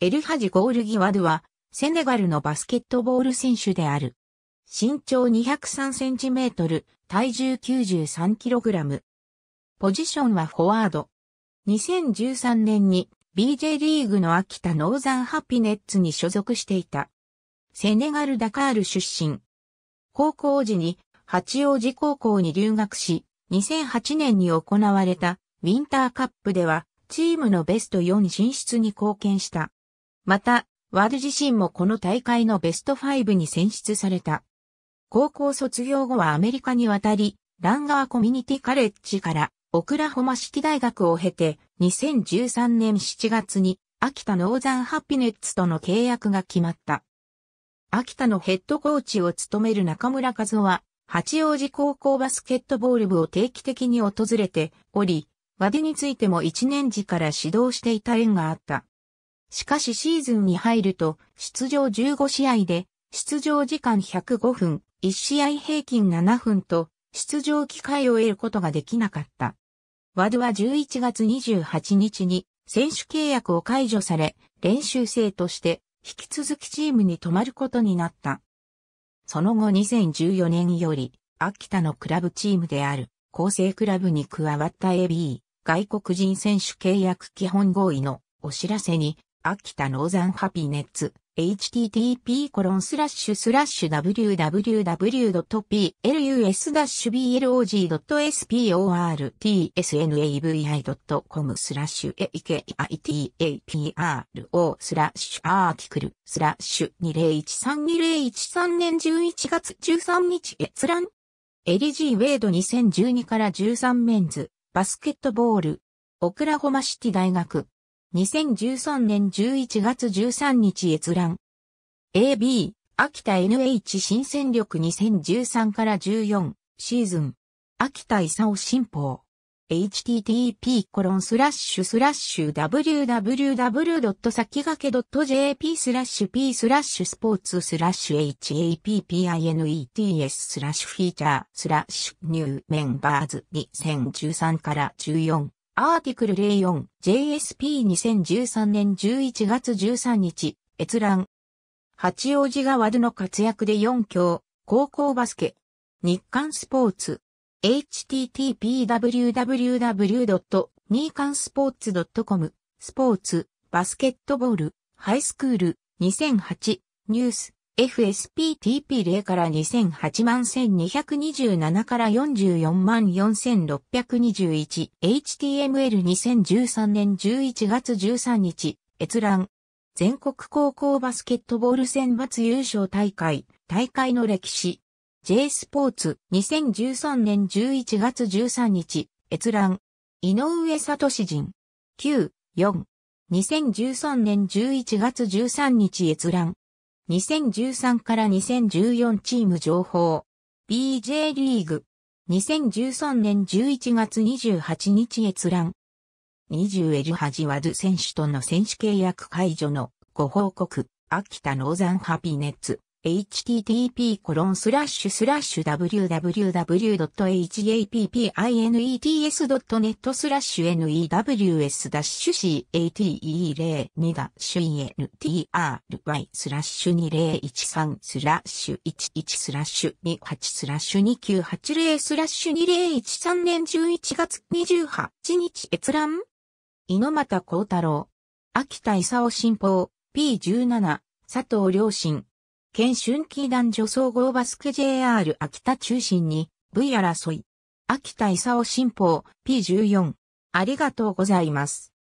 エルハジ・ゴールギワドゥは、セネガルのバスケットボール選手である。身長203センチメートル、体重93キログラム。ポジションはフォワード。2013年に BJ リーグの秋田ノーザンハピネッツに所属していた。セネガル・ダカール出身。高校時に八王子高校に留学し、2008年に行われたウィンターカップではチームのベスト4進出に貢献した。また、ワル自身もこの大会のベスト5に選出された。高校卒業後はアメリカに渡り、ランガーコミュニティカレッジからオクラホマ式大学を経て、2013年7月に秋田ノーザンハピネッツとの契約が決まった。秋田のヘッドコーチを務める中村和夫は、八王子高校バスケットボール部を定期的に訪れており、和デについても一年時から指導していた縁があった。しかしシーズンに入ると、出場15試合で、出場時間105分、1試合平均7分と、出場機会を得ることができなかった。ワドは11月28日に選手契約を解除され、練習生として引き続きチームに泊まることになった。その後2014年より、秋田のクラブチームである、厚生クラブに加わった AB、外国人選手契約基本合意のお知らせに秋田ノーザンハピネッツ、http コロンスラッシュスラッシュ www.plus-blog.sportsnavi.com スラッシュ AKITAPRO スラッシュアーティクルスラッシュ20132013年11月13日閲覧エリジー・ウェイド2012から13メンズバスケットボールオクラホマシティ大学2013年11月13日閲覧。AB、秋田 NH 新戦力2013から14シーズン。秋田勲新報。http コロンスラッシュスラッシュ www. 先駆け .jp スラッシュ p スラッシュスポーツスラッシュ happinets スラッシュフィーチャースラッシュニューメンバーズ2013から14アーティクル 04JSP2013 年11月13日、閲覧。八王子がワドの活躍で4強、高校バスケ。日刊スポーツ。http://www. 刊スポーツ .com スポーツ、バスケットボール、ハイスクール、2008、ニュース。FSPTP0 から2008万1227から44万 4621HTML2013 年11月13日閲覧全国高校バスケットボール選抜優勝大会大会の歴史 J スポーツ2013年11月13日閲覧井上聡人9 4 2013年11月13日閲覧2013から2014チーム情報。BJ リーグ。2013年11月28日閲覧。20エルハジワド選手との選手契約解除のご報告。秋田ノーザンハピネッツ。http://www.happinets.net スラッシュ news-cat-e02 ダシュ entry スラッシュ2013スラッシュ11スラッシュ28スラッシュ2980スラッシュ2013年11月28日閲覧猪俣幸太郎秋田勲新報 P17 佐藤良心県春季男女総合バスケ JR 秋田中心に V 争い。秋田勲新報 P14。ありがとうございます。